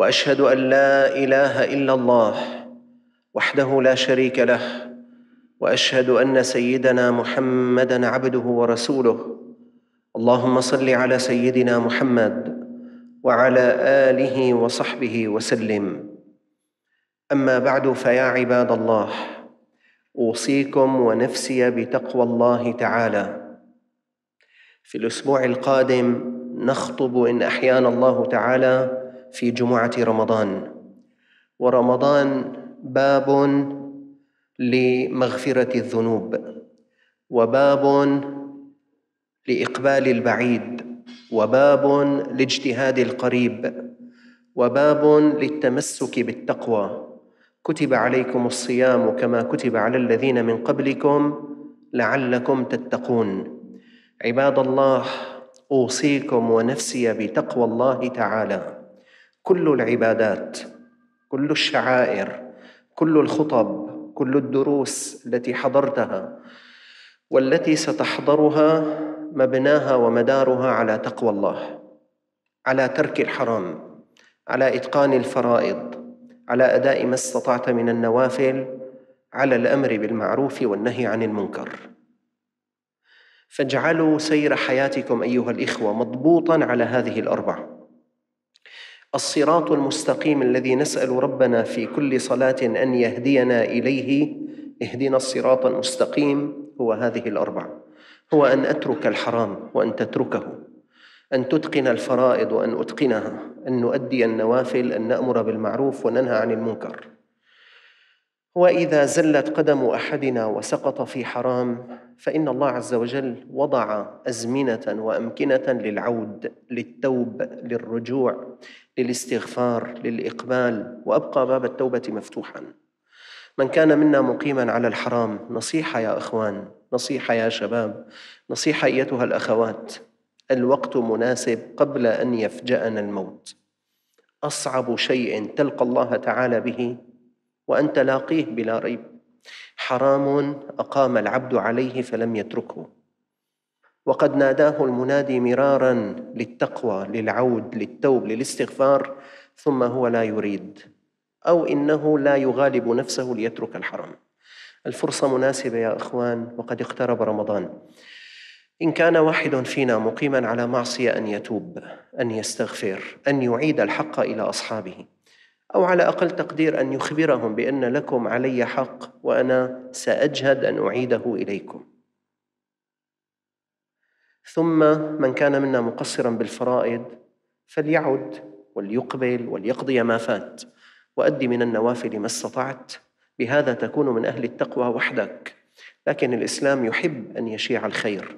واشهد ان لا اله الا الله وحده لا شريك له واشهد ان سيدنا محمدا عبده ورسوله اللهم صل على سيدنا محمد وعلى اله وصحبه وسلم اما بعد فيا عباد الله اوصيكم ونفسي بتقوى الله تعالى في الاسبوع القادم نخطب ان احيانا الله تعالى في جمعه رمضان ورمضان باب لمغفره الذنوب وباب لاقبال البعيد وباب لاجتهاد القريب وباب للتمسك بالتقوى كتب عليكم الصيام كما كتب على الذين من قبلكم لعلكم تتقون عباد الله اوصيكم ونفسي بتقوى الله تعالى كل العبادات كل الشعائر كل الخطب كل الدروس التي حضرتها والتي ستحضرها مبناها ومدارها على تقوى الله على ترك الحرام على اتقان الفرائض على اداء ما استطعت من النوافل على الامر بالمعروف والنهي عن المنكر فاجعلوا سير حياتكم ايها الاخوه مضبوطا على هذه الاربعه الصراط المستقيم الذي نسال ربنا في كل صلاه ان يهدينا اليه اهدنا الصراط المستقيم هو هذه الاربعه هو ان اترك الحرام وان تتركه ان تتقن الفرائض وان اتقنها ان نؤدي النوافل ان نامر بالمعروف وننهى عن المنكر واذا زلت قدم احدنا وسقط في حرام فان الله عز وجل وضع ازمنه وامكنه للعود للتوب للرجوع للاستغفار للإقبال وأبقى باب التوبة مفتوحا من كان منا مقيما على الحرام نصيحة يا إخوان نصيحة يا شباب نصيحة أيتها الأخوات الوقت مناسب قبل أن يفجأنا الموت أصعب شيء تلقى الله تعالى به وأن تلاقيه بلا ريب حرام أقام العبد عليه فلم يتركه وقد ناداه المنادي مرارا للتقوى للعود للتوب للاستغفار ثم هو لا يريد او انه لا يغالب نفسه ليترك الحرم الفرصه مناسبه يا اخوان وقد اقترب رمضان ان كان واحد فينا مقيما على معصيه ان يتوب ان يستغفر ان يعيد الحق الى اصحابه او على اقل تقدير ان يخبرهم بان لكم علي حق وانا ساجهد ان اعيده اليكم ثم من كان منا مقصرا بالفرائض فليعد وليقبل وليقضي ما فات وأدي من النوافل ما استطعت بهذا تكون من أهل التقوى وحدك لكن الإسلام يحب أن يشيع الخير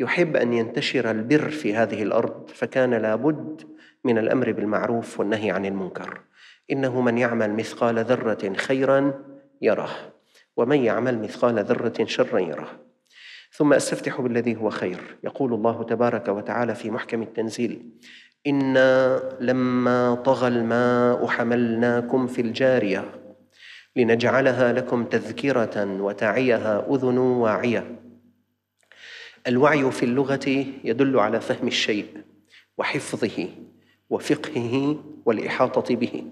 يحب أن ينتشر البر في هذه الأرض فكان لابد من الأمر بالمعروف والنهي عن المنكر إنه من يعمل مثقال ذرة خيرا يره ومن يعمل مثقال ذرة شرا يره ثم استفتح بالذي هو خير يقول الله تبارك وتعالى في محكم التنزيل انا لما طغى الماء حملناكم في الجاريه لنجعلها لكم تذكره وتعيها اذن واعيه الوعي في اللغه يدل على فهم الشيء وحفظه وفقهه والاحاطه به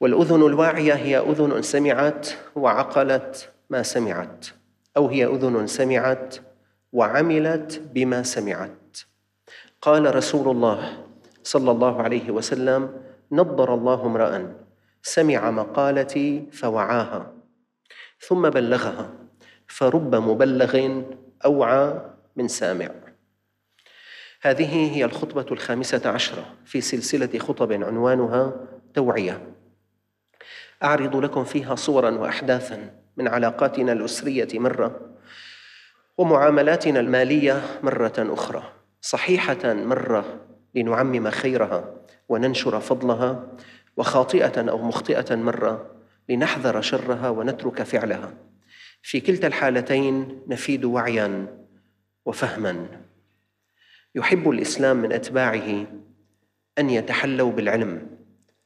والاذن الواعيه هي اذن سمعت وعقلت ما سمعت أو هي أذن سمعت وعملت بما سمعت قال رسول الله صلى الله عليه وسلم نضر الله امرأ سمع مقالتي فوعاها ثم بلغها فرب مبلغ أوعى من سامع هذه هي الخطبة الخامسة عشرة في سلسلة خطب عنوانها توعية أعرض لكم فيها صورا وأحداثا من علاقاتنا الاسريه مره ومعاملاتنا الماليه مره اخرى صحيحه مره لنعمم خيرها وننشر فضلها وخاطئه او مخطئه مره لنحذر شرها ونترك فعلها في كلتا الحالتين نفيد وعيا وفهما يحب الاسلام من اتباعه ان يتحلوا بالعلم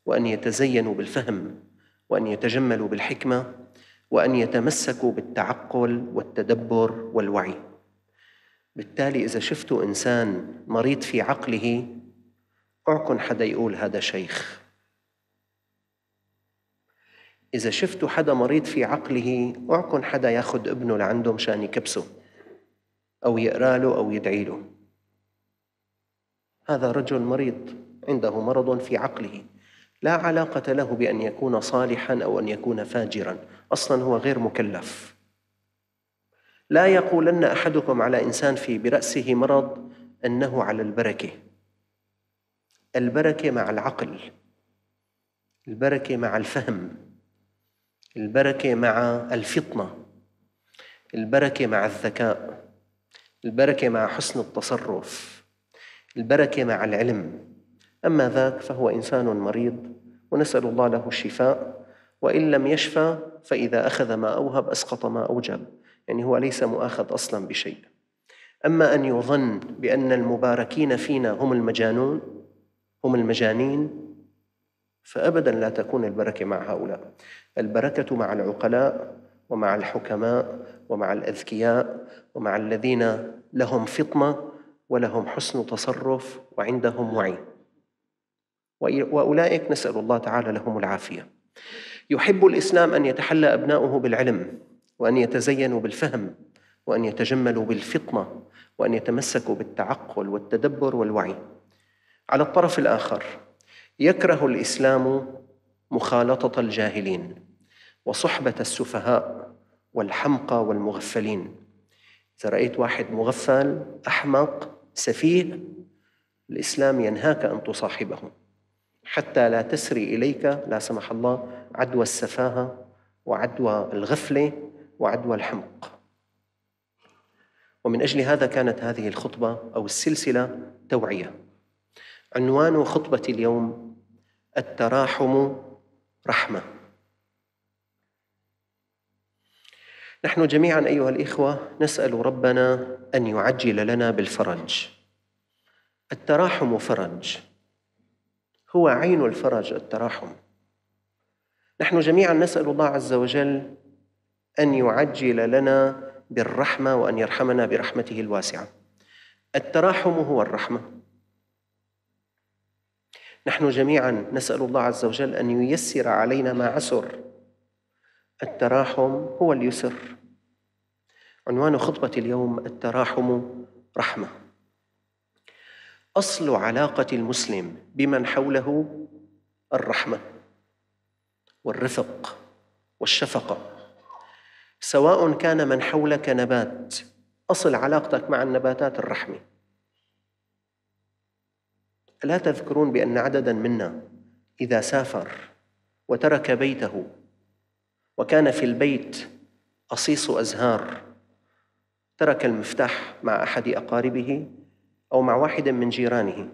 وان يتزينوا بالفهم وان يتجملوا بالحكمه وان يتمسكوا بالتعقل والتدبر والوعي بالتالي اذا شفتوا انسان مريض في عقله اعكن حدا يقول هذا شيخ إذا شفتوا حدا مريض في عقله اعكن حدا ياخذ ابنه لعنده مشان يكبسه أو يقرأ له أو يدعي له هذا رجل مريض عنده مرض في عقله لا علاقة له بأن يكون صالحا أو أن يكون فاجرا أصلا هو غير مكلف لا يقولن أحدكم على إنسان في برأسه مرض أنه على البركة البركة مع العقل البركة مع الفهم البركة مع الفطنة البركة مع الذكاء البركة مع حسن التصرف البركة مع العلم أما ذاك فهو إنسان مريض ونسأل الله له الشفاء وإن لم يشفى فإذا أخذ ما أوهب أسقط ما أوجب يعني هو ليس مؤاخذ أصلا بشيء أما أن يظن بأن المباركين فينا هم المجانون هم المجانين فابدا لا تكون البركه مع هؤلاء البركه مع العقلاء ومع الحكماء ومع الاذكياء ومع الذين لهم فطنه ولهم حسن تصرف وعندهم وعي وأولئك نسأل الله تعالى لهم العافية يحب الإسلام أن يتحلى أبناؤه بالعلم وأن يتزينوا بالفهم وأن يتجملوا بالفطنة وأن يتمسكوا بالتعقل والتدبر والوعي على الطرف الآخر يكره الإسلام مخالطة الجاهلين وصحبة السفهاء والحمقى والمغفلين إذا رأيت واحد مغفل أحمق سفيه الإسلام ينهاك أن تصاحبه حتى لا تسري إليك لا سمح الله عدوى السفاهة وعدوى الغفلة وعدوى الحمق ومن أجل هذا كانت هذه الخطبة أو السلسلة توعية عنوان خطبة اليوم التراحم رحمة نحن جميعا أيها الإخوة نسأل ربنا أن يعجل لنا بالفرج التراحم فرج هو عين الفرج التراحم نحن جميعا نسال الله عز وجل ان يعجل لنا بالرحمه وان يرحمنا برحمته الواسعه التراحم هو الرحمه نحن جميعا نسال الله عز وجل ان ييسر علينا ما عسر التراحم هو اليسر عنوان خطبه اليوم التراحم رحمه اصل علاقه المسلم بمن حوله الرحمه والرفق والشفقه سواء كان من حولك نبات اصل علاقتك مع النباتات الرحمه الا تذكرون بان عددا منا اذا سافر وترك بيته وكان في البيت قصيص ازهار ترك المفتاح مع احد اقاربه أو مع واحد من جيرانه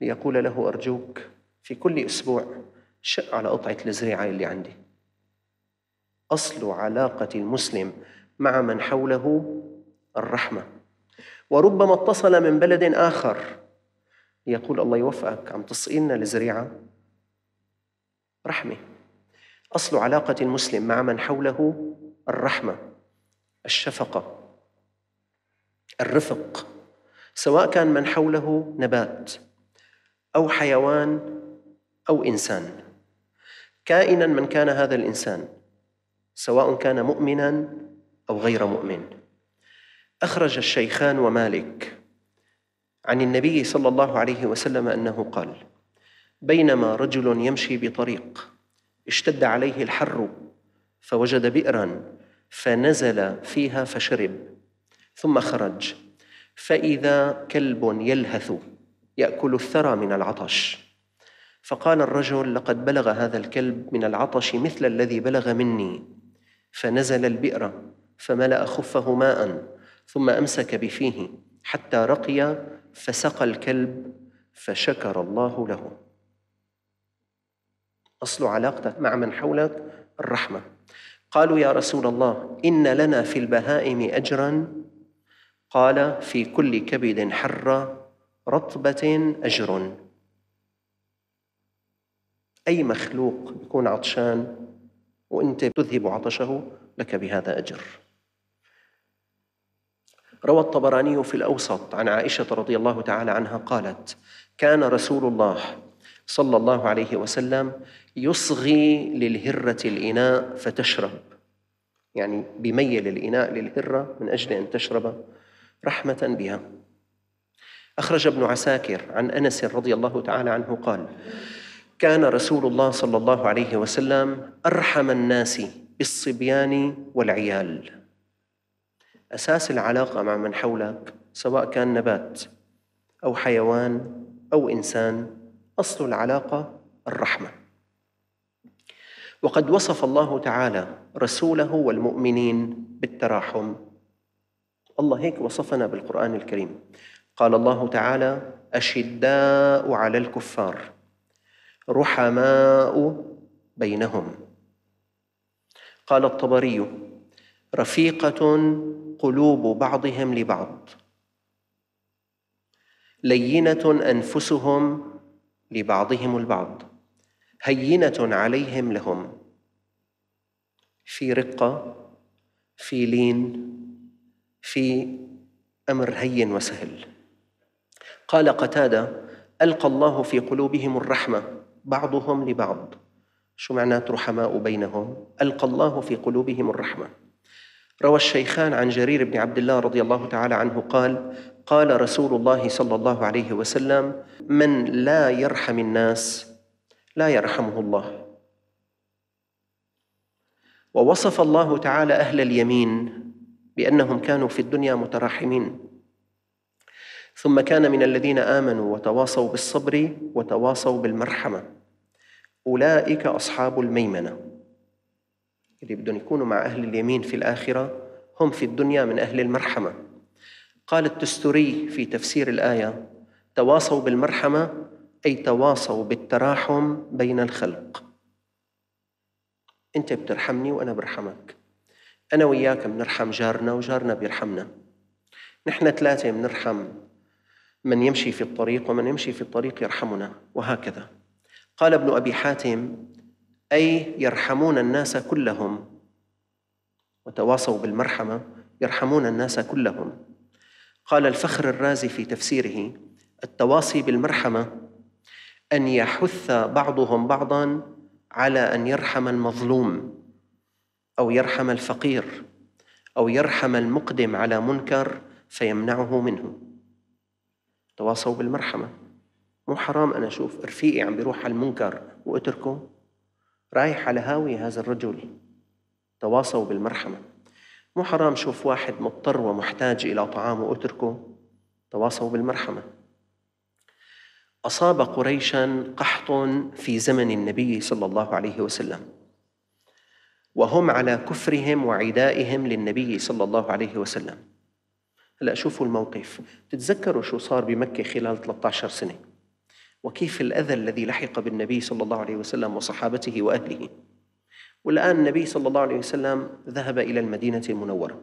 ليقول له أرجوك في كل أسبوع شق على قطعة الزريعة اللي عندي أصل علاقة المسلم مع من حوله الرحمة وربما اتصل من بلد آخر يقول الله يوفقك عم تسقينا الزريعة رحمة أصل علاقة المسلم مع من حوله الرحمة الشفقة الرفق سواء كان من حوله نبات او حيوان او انسان كائنا من كان هذا الانسان سواء كان مؤمنا او غير مؤمن اخرج الشيخان ومالك عن النبي صلى الله عليه وسلم انه قال بينما رجل يمشي بطريق اشتد عليه الحر فوجد بئرا فنزل فيها فشرب ثم خرج فإذا كلب يلهث يأكل الثرى من العطش فقال الرجل لقد بلغ هذا الكلب من العطش مثل الذي بلغ مني فنزل البئر فملأ خفه ماء ثم أمسك بفيه حتى رقي فسقى الكلب فشكر الله له أصل علاقتك مع من حولك الرحمة قالوا يا رسول الله إن لنا في البهائم أجراً قال في كل كبد حرة رطبة أجر أي مخلوق يكون عطشان وأنت تذهب عطشه لك بهذا أجر روى الطبراني في الأوسط عن عائشة رضي الله تعالى عنها قالت كان رسول الله صلى الله عليه وسلم يصغي للهرة الإناء فتشرب يعني بميل الإناء للهرة من أجل أن تشرب رحمة بها أخرج ابن عساكر عن أنس رضي الله تعالى عنه قال كان رسول الله صلى الله عليه وسلم أرحم الناس بالصبيان والعيال أساس العلاقة مع من حولك سواء كان نبات أو حيوان أو إنسان أصل العلاقة الرحمة وقد وصف الله تعالى رسوله والمؤمنين بالتراحم الله هيك وصفنا بالقرآن الكريم قال الله تعالى أشداء على الكفار رحماء بينهم قال الطبري رفيقة قلوب بعضهم لبعض لينة أنفسهم لبعضهم البعض هينة عليهم لهم في رقة في لين في امر هين وسهل قال قتاده القى الله في قلوبهم الرحمه بعضهم لبعض شو معناه رحماء بينهم القى الله في قلوبهم الرحمه روى الشيخان عن جرير بن عبد الله رضي الله تعالى عنه قال قال رسول الله صلى الله عليه وسلم من لا يرحم الناس لا يرحمه الله ووصف الله تعالى اهل اليمين بأنهم كانوا في الدنيا متراحمين ثم كان من الذين آمنوا وتواصوا بالصبر وتواصوا بالمرحمة أولئك أصحاب الميمنة اللي بدهم يكونوا مع أهل اليمين في الآخرة هم في الدنيا من أهل المرحمة قال التستري في تفسير الآية تواصوا بالمرحمة أي تواصوا بالتراحم بين الخلق أنت بترحمني وأنا برحمك أنا وياك بنرحم جارنا وجارنا بيرحمنا نحن ثلاثة بنرحم من يمشي في الطريق ومن يمشي في الطريق يرحمنا وهكذا قال ابن أبي حاتم أي يرحمون الناس كلهم وتواصوا بالمرحمة يرحمون الناس كلهم قال الفخر الرازي في تفسيره التواصي بالمرحمة أن يحث بعضهم بعضا على أن يرحم المظلوم أو يرحم الفقير أو يرحم المقدم على منكر فيمنعه منه تواصوا بالمرحمة مو حرام أنا أشوف رفيقي عم بيروح على المنكر وأتركه رايح على هاوي هذا الرجل تواصوا بالمرحمة مو حرام شوف واحد مضطر ومحتاج إلى طعام وأتركه تواصوا بالمرحمة أصاب قريشا قحط في زمن النبي صلى الله عليه وسلم وهم على كفرهم وعدائهم للنبي صلى الله عليه وسلم هلا شوفوا الموقف تتذكروا شو صار بمكة خلال 13 سنة وكيف الأذى الذي لحق بالنبي صلى الله عليه وسلم وصحابته وأهله والآن النبي صلى الله عليه وسلم ذهب إلى المدينة المنورة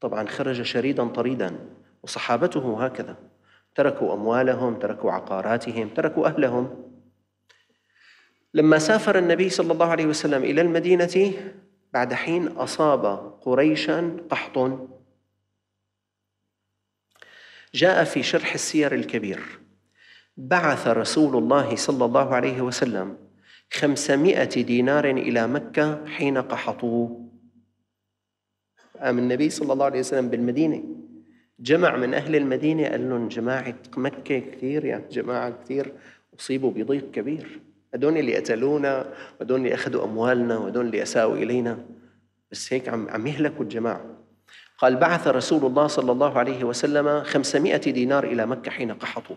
طبعا خرج شريدا طريدا وصحابته هكذا تركوا أموالهم تركوا عقاراتهم تركوا أهلهم لما سافر النبي صلى الله عليه وسلم الى المدينه بعد حين اصاب قريشا قحط جاء في شرح السير الكبير بعث رسول الله صلى الله عليه وسلم خمسمائة دينار إلى مكة حين قحطوه قام النبي صلى الله عليه وسلم بالمدينة جمع من أهل المدينة قال لهم جماعة مكة كثير يا يعني، جماعة كثير أصيبوا بضيق كبير هدول اللي قتلونا وهدول اللي أخذوا أموالنا وهدول اللي أساءوا إلينا بس هيك عم, عم يهلكوا الجماعة قال بعث رسول الله صلى الله عليه وسلم 500 دينار إلى مكة حين قحطوا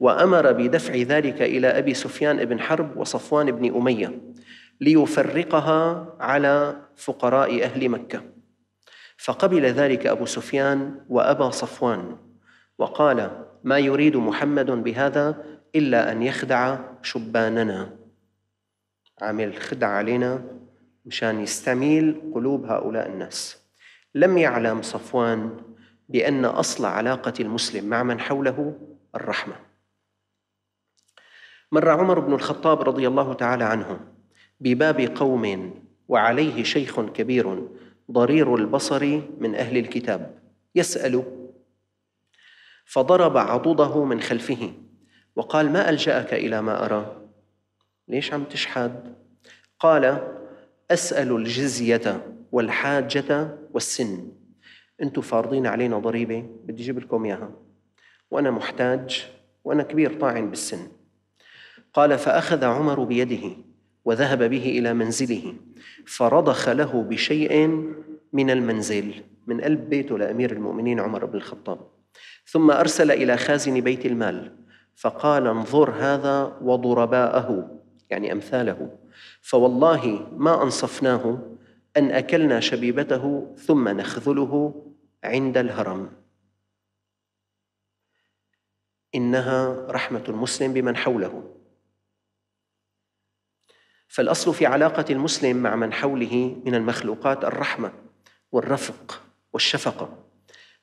وأمر بدفع ذلك إلى أبي سفيان بن حرب وصفوان بن أمية ليفرقها على فقراء أهل مكة فقبل ذلك أبو سفيان وأبى صفوان وقال ما يريد محمد بهذا إلا أن يخدع شباننا عامل خدع علينا مشان يستميل قلوب هؤلاء الناس لم يعلم صفوان بأن أصل علاقة المسلم مع من حوله الرحمة مر عمر بن الخطاب رضي الله تعالى عنه بباب قوم وعليه شيخ كبير ضرير البصر من أهل الكتاب يسأل فضرب عضده من خلفه وقال ما ألجأك إلى ما أرى ليش عم تشحد قال أسأل الجزية والحاجة والسن انتم فارضين علينا ضريبة بدي أجيب لكم إياها وأنا محتاج وأنا كبير طاعن بالسن قال فأخذ عمر بيده وذهب به إلى منزله فرضخ له بشيء من المنزل من قلب بيته لأمير المؤمنين عمر بن الخطاب ثم أرسل إلى خازن بيت المال فقال انظر هذا وضرباءه يعني أمثاله فوالله ما أنصفناه أن أكلنا شبيبته ثم نخذله عند الهرم إنها رحمة المسلم بمن حوله فالأصل في علاقة المسلم مع من حوله من المخلوقات الرحمة والرفق والشفقة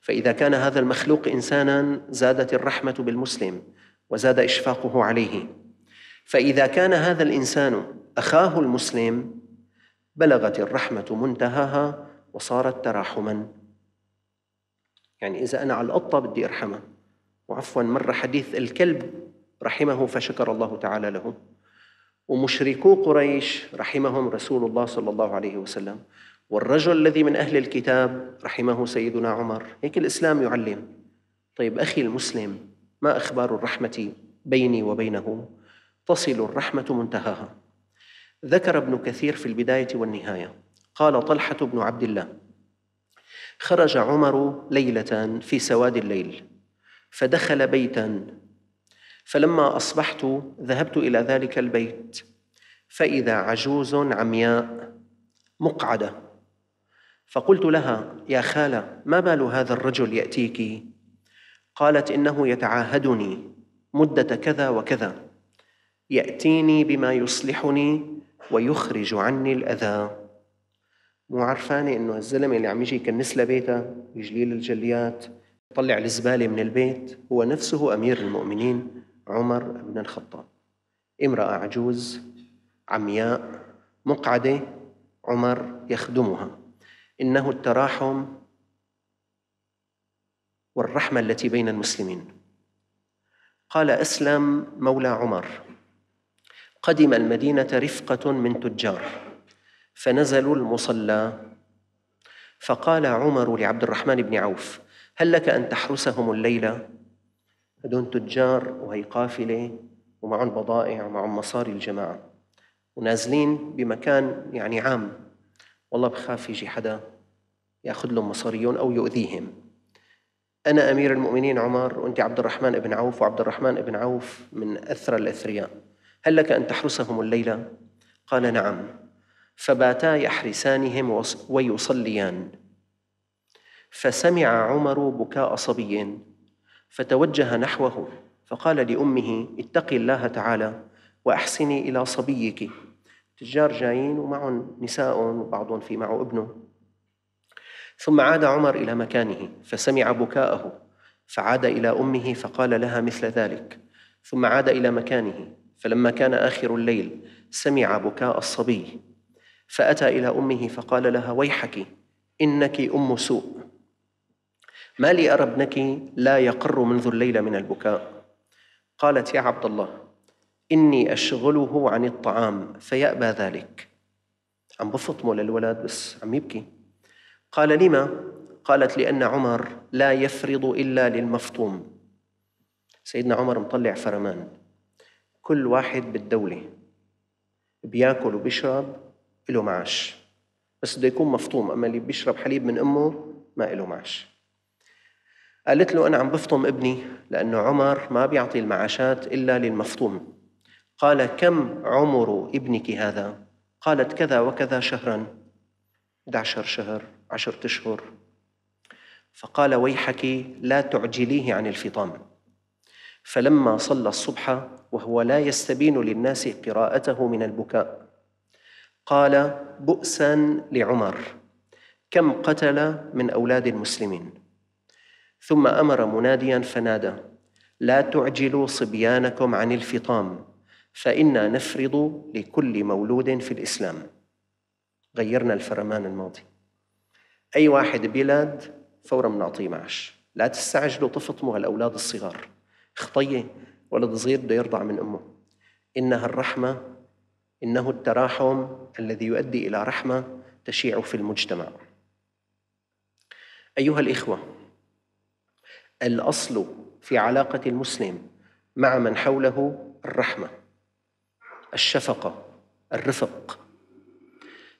فإذا كان هذا المخلوق إنسانا زادت الرحمة بالمسلم وزاد إشفاقه عليه فإذا كان هذا الإنسان أخاه المسلم بلغت الرحمة منتهاها وصارت تراحما يعني إذا أنا على القطة بدي أرحمها وعفوا مرة حديث الكلب رحمه فشكر الله تعالى له ومشركو قريش رحمهم رسول الله صلى الله عليه وسلم والرجل الذي من أهل الكتاب رحمه سيدنا عمر هيك الإسلام يعلم طيب أخي المسلم ما اخبار الرحمه بيني وبينه تصل الرحمه منتهاها ذكر ابن كثير في البدايه والنهايه قال طلحه بن عبد الله خرج عمر ليله في سواد الليل فدخل بيتا فلما اصبحت ذهبت الى ذلك البيت فاذا عجوز عمياء مقعده فقلت لها يا خاله ما بال هذا الرجل ياتيك قالت انه يتعاهدني مده كذا وكذا ياتيني بما يصلحني ويخرج عني الاذى مو عرفانه انه الزلمه اللي عم يجي يكنس لها بيتها يجليل الجليات يطلع الزباله من البيت هو نفسه امير المؤمنين عمر بن الخطاب امراه عجوز عمياء مقعده عمر يخدمها انه التراحم والرحمة التي بين المسلمين قال أسلم مولى عمر قدم المدينة رفقة من تجار فنزلوا المصلى فقال عمر لعبد الرحمن بن عوف هل لك أن تحرسهم الليلة؟ هدول تجار وهي قافلة ومعهم بضائع ومعهم مصاري الجماعة ونازلين بمكان يعني عام والله بخاف يجي حدا ياخذ لهم مصاريهم او يؤذيهم أنا أمير المؤمنين عمر وأنت عبد الرحمن بن عوف وعبد الرحمن بن عوف من أثرى الأثرياء هل لك أن تحرسهم الليلة؟ قال نعم فباتا يحرسانهم ويصليان فسمع عمر بكاء صبي فتوجه نحوه فقال لأمه اتقي الله تعالى وأحسني إلى صبيك تجار جايين ومعهم نساء وبعضهم في معه ابنه ثم عاد عمر الى مكانه فسمع بكاءه فعاد الى امه فقال لها مثل ذلك ثم عاد الى مكانه فلما كان اخر الليل سمع بكاء الصبي فاتى الى امه فقال لها ويحك انك ام سوء ما لي ارى ابنك لا يقر منذ الليل من البكاء قالت يا عبد الله اني اشغله عن الطعام فيابى ذلك عم بفطمه للولد بس عم يبكي قال لما؟ قالت لأن عمر لا يفرض إلا للمفطوم سيدنا عمر مطلع فرمان كل واحد بالدولة بياكل وبيشرب له معاش بس بده يكون مفطوم أما اللي بيشرب حليب من أمه ما له معاش قالت له أنا عم بفطم ابني لأنه عمر ما بيعطي المعاشات إلا للمفطوم قال كم عمر ابنك هذا؟ قالت كذا وكذا شهرا 11 شهر عشرة أشهر فقال ويحك لا تعجليه عن الفطام فلما صلى الصبح وهو لا يستبين للناس قراءته من البكاء قال بؤسا لعمر كم قتل من أولاد المسلمين ثم أمر مناديا فنادى لا تعجلوا صبيانكم عن الفطام فإنا نفرض لكل مولود في الإسلام غيرنا الفرمان الماضي أي واحد بيلاد فورا بنعطيه معش لا تستعجلوا تفطموا هالأولاد الصغار خطية ولد صغير بده يرضع من أمه إنها الرحمة إنه التراحم الذي يؤدي إلى رحمة تشيع في المجتمع أيها الإخوة الأصل في علاقة المسلم مع من حوله الرحمة الشفقة الرفق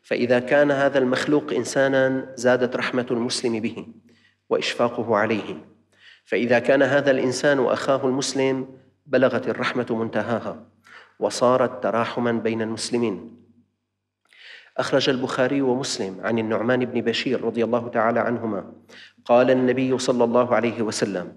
فإذا كان هذا المخلوق إنسانا زادت رحمة المسلم به وإشفاقه عليه فإذا كان هذا الإنسان أخاه المسلم بلغت الرحمة منتهاها وصارت تراحما بين المسلمين أخرج البخاري ومسلم عن النعمان بن بشير رضي الله تعالى عنهما قال النبي صلى الله عليه وسلم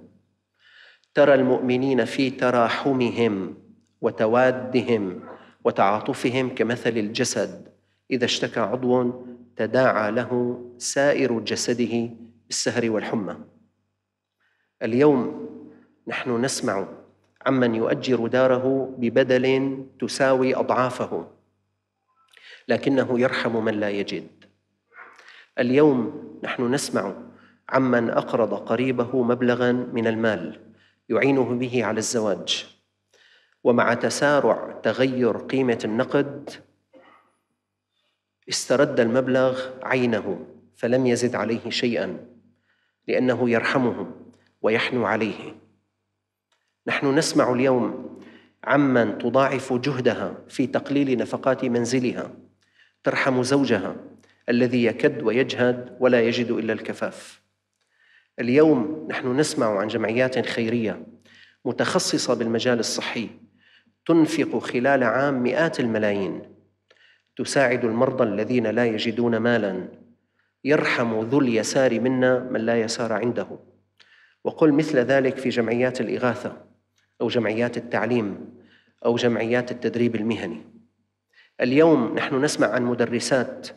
ترى المؤمنين في تراحمهم وتوادهم وتعاطفهم كمثل الجسد إذا اشتكى عضو تداعى له سائر جسده بالسهر والحمى اليوم نحن نسمع عمن يؤجر داره ببدل تساوي أضعافه لكنه يرحم من لا يجد اليوم نحن نسمع عمن أقرض قريبه مبلغا من المال يعينه به على الزواج ومع تسارع تغير قيمة النقد استرد المبلغ عينه فلم يزد عليه شيئا لانه يرحمهم ويحنو عليه نحن نسمع اليوم عمن تضاعف جهدها في تقليل نفقات منزلها ترحم زوجها الذي يكد ويجهد ولا يجد الا الكفاف اليوم نحن نسمع عن جمعيات خيريه متخصصه بالمجال الصحي تنفق خلال عام مئات الملايين تساعد المرضى الذين لا يجدون مالا يرحم ذو اليسار منا من لا يسار عنده وقل مثل ذلك في جمعيات الإغاثة أو جمعيات التعليم أو جمعيات التدريب المهني اليوم نحن نسمع عن مدرسات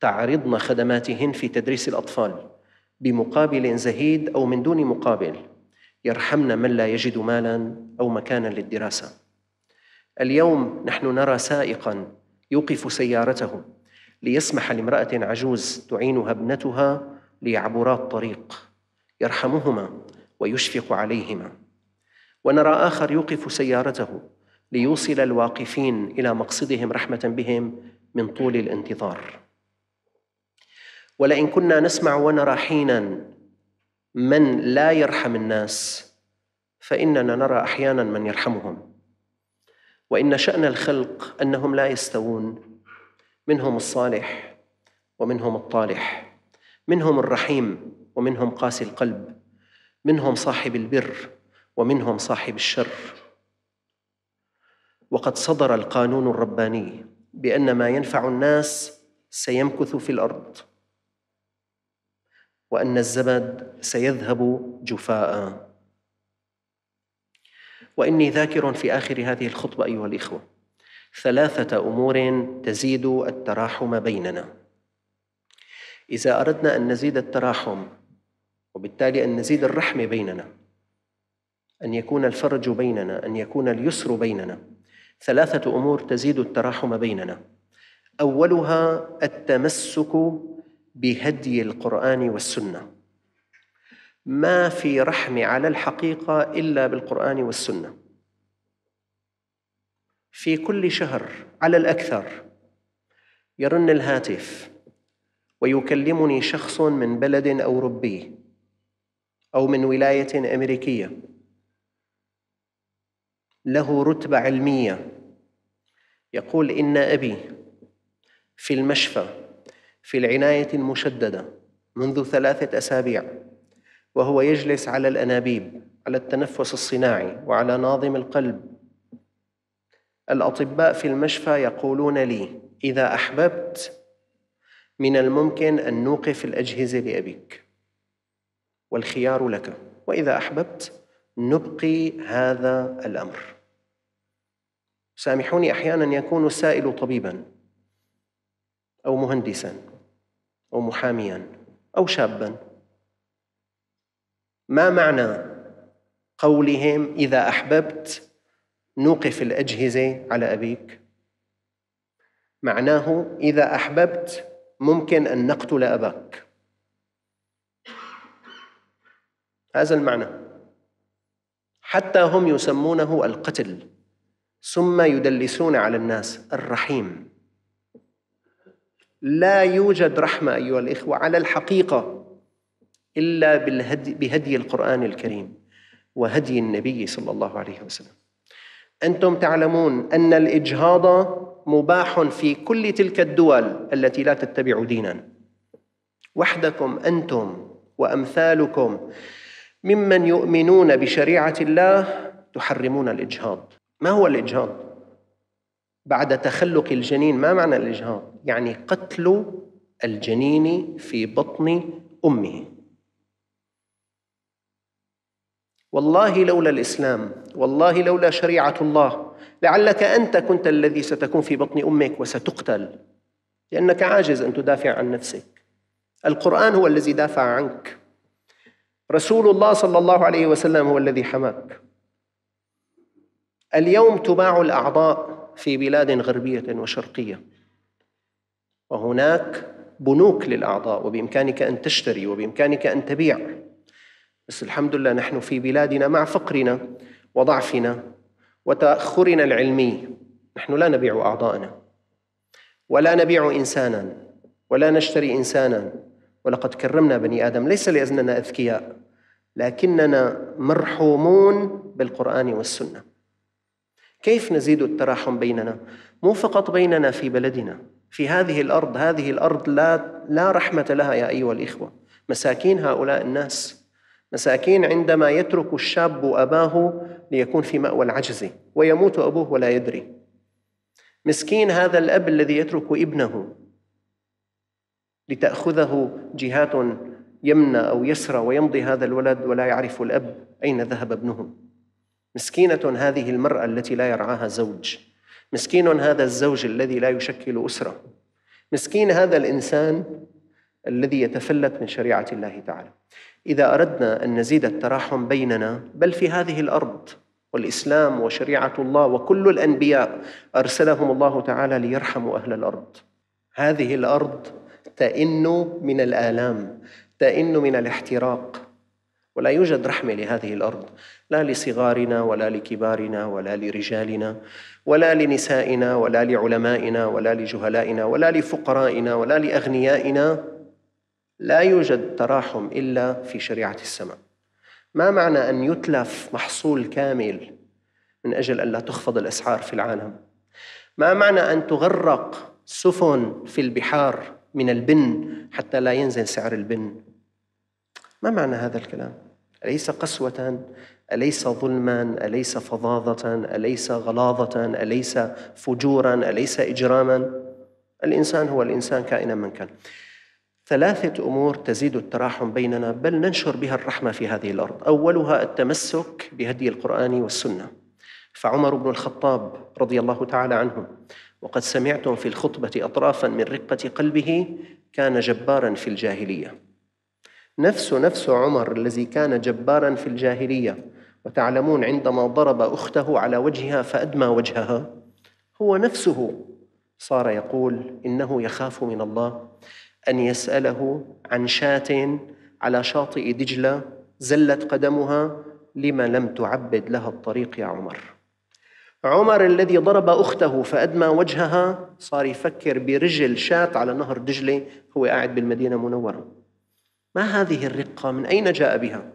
تعرضن خدماتهن في تدريس الأطفال بمقابل زهيد أو من دون مقابل يرحمن من لا يجد مالا أو مكانا للدراسة اليوم نحن نرى سائقا يوقف سيارته ليسمح لامرأة عجوز تعينها ابنتها ليعبرا الطريق يرحمهما ويشفق عليهما ونرى آخر يوقف سيارته ليوصل الواقفين إلى مقصدهم رحمة بهم من طول الانتظار ولئن كنا نسمع ونرى حينا من لا يرحم الناس فإننا نرى أحيانا من يرحمهم وإن شأن الخلق أنهم لا يستوون منهم الصالح ومنهم الطالح منهم الرحيم ومنهم قاسي القلب منهم صاحب البر ومنهم صاحب الشر وقد صدر القانون الرباني بان ما ينفع الناس سيمكث في الارض وان الزبد سيذهب جفاء واني ذاكر في اخر هذه الخطبه ايها الاخوه ثلاثه امور تزيد التراحم بيننا اذا اردنا ان نزيد التراحم وبالتالي ان نزيد الرحمه بيننا ان يكون الفرج بيننا ان يكون اليسر بيننا ثلاثه امور تزيد التراحم بيننا اولها التمسك بهدي القران والسنه ما في رحم على الحقيقة إلا بالقرآن والسنة في كل شهر على الأكثر يرن الهاتف ويكلمني شخص من بلد أوروبي أو من ولاية أمريكية له رتبة علمية يقول إن أبي في المشفى في العناية المشددة منذ ثلاثة أسابيع وهو يجلس على الانابيب على التنفس الصناعي وعلى ناظم القلب الاطباء في المشفى يقولون لي اذا احببت من الممكن ان نوقف الاجهزه لابيك والخيار لك واذا احببت نبقي هذا الامر سامحوني احيانا يكون السائل طبيبا او مهندسا او محاميا او شابا ما معنى قولهم اذا احببت نوقف الاجهزه على ابيك معناه اذا احببت ممكن ان نقتل اباك هذا المعنى حتى هم يسمونه القتل ثم يدلسون على الناس الرحيم لا يوجد رحمه ايها الاخوه على الحقيقه إلا بالهدي بهدي القرآن الكريم وهدي النبي صلى الله عليه وسلم أنتم تعلمون أن الإجهاض مباح في كل تلك الدول التي لا تتبع دينا وحدكم أنتم وأمثالكم ممن يؤمنون بشريعة الله تحرمون الإجهاض ما هو الإجهاض؟ بعد تخلق الجنين ما معنى الإجهاض؟ يعني قتل الجنين في بطن أمه والله لولا الاسلام والله لولا شريعه الله لعلك انت كنت الذي ستكون في بطن امك وستقتل لانك عاجز ان تدافع عن نفسك القران هو الذي دافع عنك رسول الله صلى الله عليه وسلم هو الذي حماك اليوم تباع الاعضاء في بلاد غربيه وشرقيه وهناك بنوك للاعضاء وبامكانك ان تشتري وبامكانك ان تبيع بس الحمد لله نحن في بلادنا مع فقرنا وضعفنا وتأخرنا العلمي نحن لا نبيع أعضاءنا ولا نبيع إنسانا ولا نشتري إنسانا ولقد كرمنا بني آدم ليس لأننا أذكياء لكننا مرحومون بالقرآن والسنة كيف نزيد التراحم بيننا مو فقط بيننا في بلدنا في هذه الأرض هذه الأرض لا, لا رحمة لها يا أيها الإخوة مساكين هؤلاء الناس مساكين عندما يترك الشاب أباه ليكون في مأوى العجز ويموت أبوه ولا يدري مسكين هذا الأب الذي يترك ابنه لتأخذه جهات يمنى أو يسرى ويمضي هذا الولد ولا يعرف الأب أين ذهب ابنه مسكينة هذه المرأة التي لا يرعاها زوج مسكين هذا الزوج الذي لا يشكل أسرة مسكين هذا الإنسان الذي يتفلت من شريعة الله تعالى إذا أردنا أن نزيد التراحم بيننا بل في هذه الأرض والإسلام وشريعة الله وكل الأنبياء أرسلهم الله تعالى ليرحموا أهل الأرض هذه الأرض تئن من الآلام تئن من الاحتراق ولا يوجد رحمة لهذه الأرض لا لصغارنا ولا لكبارنا ولا لرجالنا ولا لنسائنا ولا لعلمائنا ولا لجهلائنا ولا لفقرائنا ولا لأغنيائنا لا يوجد تراحم إلا في شريعة السماء ما معنى أن يتلف محصول كامل من أجل ألا تخفض الأسعار في العالم ما معنى أن تغرق سفن في البحار من البن حتى لا ينزل سعر البن ما معنى هذا الكلام أليس قسوة أليس ظلما أليس فظاظة أليس غلاظة أليس فجورا أليس إجراما الإنسان هو الإنسان كائنا من كان ثلاثة أمور تزيد التراحم بيننا بل ننشر بها الرحمة في هذه الأرض أولها التمسك بهدي القرآن والسنة فعمر بن الخطاب رضي الله تعالى عنه وقد سمعتم في الخطبة أطرافا من رقة قلبه كان جبارا في الجاهلية نفس نفس عمر الذي كان جبارا في الجاهلية وتعلمون عندما ضرب أخته على وجهها فأدمى وجهها هو نفسه صار يقول إنه يخاف من الله أن يسأله عن شاة على شاطئ دجلة زلت قدمها لما لم تعبد لها الطريق يا عمر عمر الذي ضرب أخته فأدمى وجهها صار يفكر برجل شاة على نهر دجلة هو قاعد بالمدينة المنورة ما هذه الرقة من أين جاء بها؟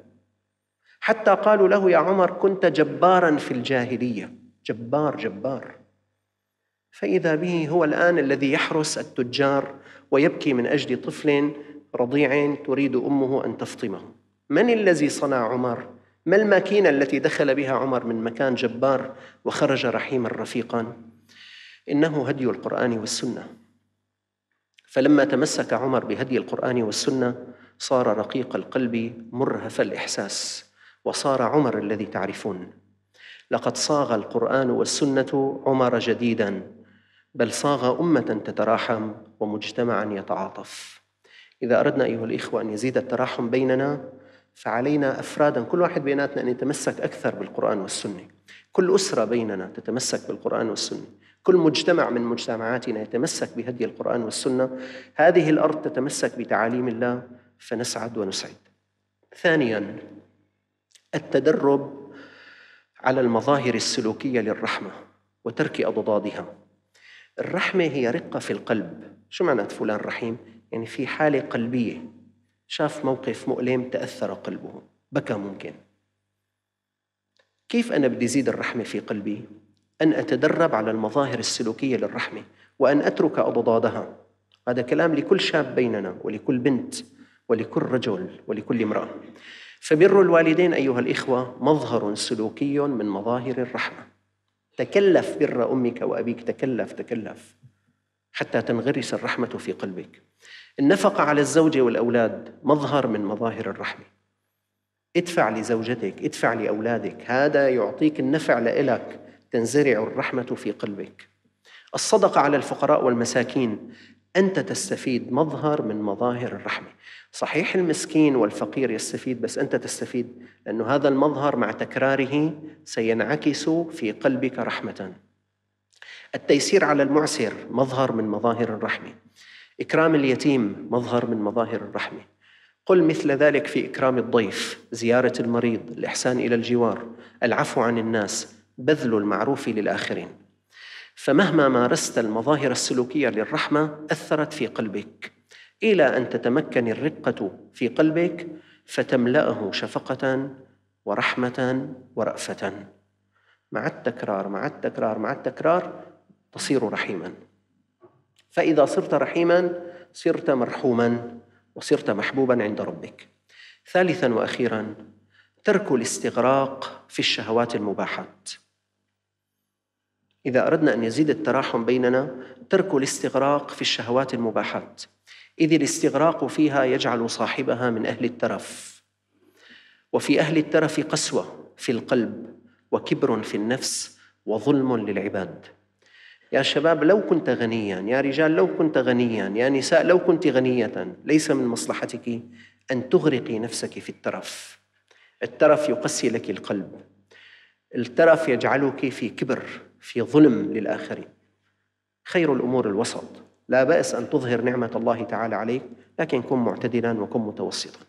حتى قالوا له يا عمر كنت جبارا في الجاهلية جبار جبار فإذا به هو الآن الذي يحرس التجار ويبكي من أجل طفل رضيع تريد أمه أن تفطمه من الذي صنع عمر؟ ما الماكينة التي دخل بها عمر من مكان جبار وخرج رحيما رفيقا؟ إنه هدي القرآن والسنة فلما تمسك عمر بهدي القرآن والسنة صار رقيق القلب مرهف الإحساس وصار عمر الذي تعرفون لقد صاغ القرآن والسنة عمر جديدا بل صاغ أمة تتراحم ومجتمعا يتعاطف إذا أردنا أيها الإخوة أن يزيد التراحم بيننا فعلينا أفرادا كل واحد بيناتنا أن يتمسك أكثر بالقرآن والسنة كل أسرة بيننا تتمسك بالقرآن والسنة كل مجتمع من مجتمعاتنا يتمسك بهدي القرآن والسنة هذه الأرض تتمسك بتعاليم الله فنسعد ونسعد ثانيا التدرب على المظاهر السلوكية للرحمة وترك أضدادها الرحمة هي رقة في القلب شو معنى فلان رحيم؟ يعني في حالة قلبية شاف موقف مؤلم تأثر قلبه بكى ممكن كيف أنا بدي زيد الرحمة في قلبي؟ أن أتدرب على المظاهر السلوكية للرحمة وأن أترك أضدادها هذا كلام لكل شاب بيننا ولكل بنت ولكل رجل ولكل امرأة فبر الوالدين أيها الإخوة مظهر سلوكي من مظاهر الرحمة تكلف بر امك وابيك تكلف تكلف حتى تنغرس الرحمه في قلبك النفقه على الزوجه والاولاد مظهر من مظاهر الرحمه ادفع لزوجتك ادفع لاولادك هذا يعطيك النفع لإلك تنزرع الرحمه في قلبك الصدقه على الفقراء والمساكين أنت تستفيد مظهر من مظاهر الرحمة صحيح المسكين والفقير يستفيد بس أنت تستفيد لأن هذا المظهر مع تكراره سينعكس في قلبك رحمة التيسير على المعسر مظهر من مظاهر الرحمة إكرام اليتيم مظهر من مظاهر الرحمة قل مثل ذلك في إكرام الضيف زيارة المريض الإحسان إلى الجوار العفو عن الناس بذل المعروف للآخرين فمهما مارست المظاهر السلوكيه للرحمه اثرت في قلبك الى ان تتمكن الرقه في قلبك فتملاه شفقه ورحمه ورافه مع التكرار مع التكرار مع التكرار تصير رحيما فاذا صرت رحيما صرت مرحوما وصرت محبوبا عند ربك ثالثا واخيرا ترك الاستغراق في الشهوات المباحات إذا أردنا أن يزيد التراحم بيننا ترك الاستغراق في الشهوات المباحات إذ الاستغراق فيها يجعل صاحبها من أهل الترف وفي أهل الترف قسوة في القلب وكبر في النفس وظلم للعباد يا شباب لو كنت غنيا يا رجال لو كنت غنيا يا نساء لو كنت غنية ليس من مصلحتك أن تغرقي نفسك في الترف الترف يقسي لك القلب الترف يجعلك في كبر في ظلم للآخرين خير الأمور الوسط لا بأس أن تظهر نعمة الله تعالى عليك لكن كن معتدلا وكن متوسطا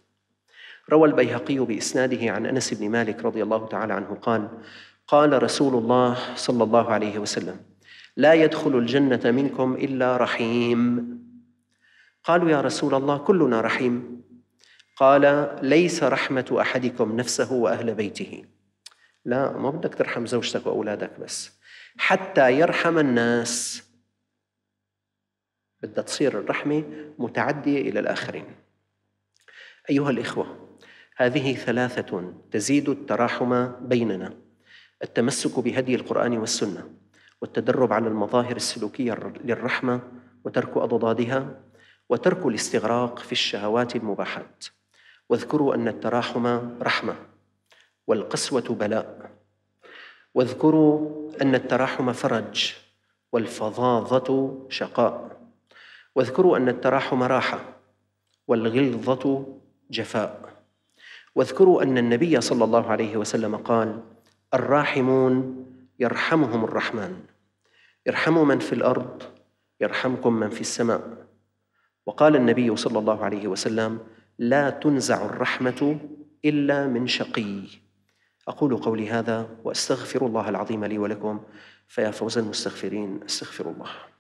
روى البيهقي بإسناده عن أنس بن مالك رضي الله تعالى عنه قال قال رسول الله صلى الله عليه وسلم لا يدخل الجنة منكم إلا رحيم قالوا يا رسول الله كلنا رحيم قال ليس رحمة أحدكم نفسه وأهل بيته لا ما بدك ترحم زوجتك وأولادك بس حتى يرحم الناس بدها تصير الرحمة متعدية إلى الآخرين أيها الإخوة هذه ثلاثة تزيد التراحم بيننا التمسك بهدي القرآن والسنة والتدرب على المظاهر السلوكية للرحمة وترك أضدادها وترك الاستغراق في الشهوات المباحات واذكروا أن التراحم رحمة والقسوة بلاء واذكروا أن التراحم فرج والفظاظة شقاء واذكروا أن التراحم راحة والغلظة جفاء واذكروا أن النبي صلى الله عليه وسلم قال الراحمون يرحمهم الرحمن ارحموا من في الأرض يرحمكم من في السماء وقال النبي صلى الله عليه وسلم لا تنزع الرحمة إلا من شقي أقول قولي هذا وأستغفر الله العظيم لي ولكم فيا فوز المستغفرين استغفر الله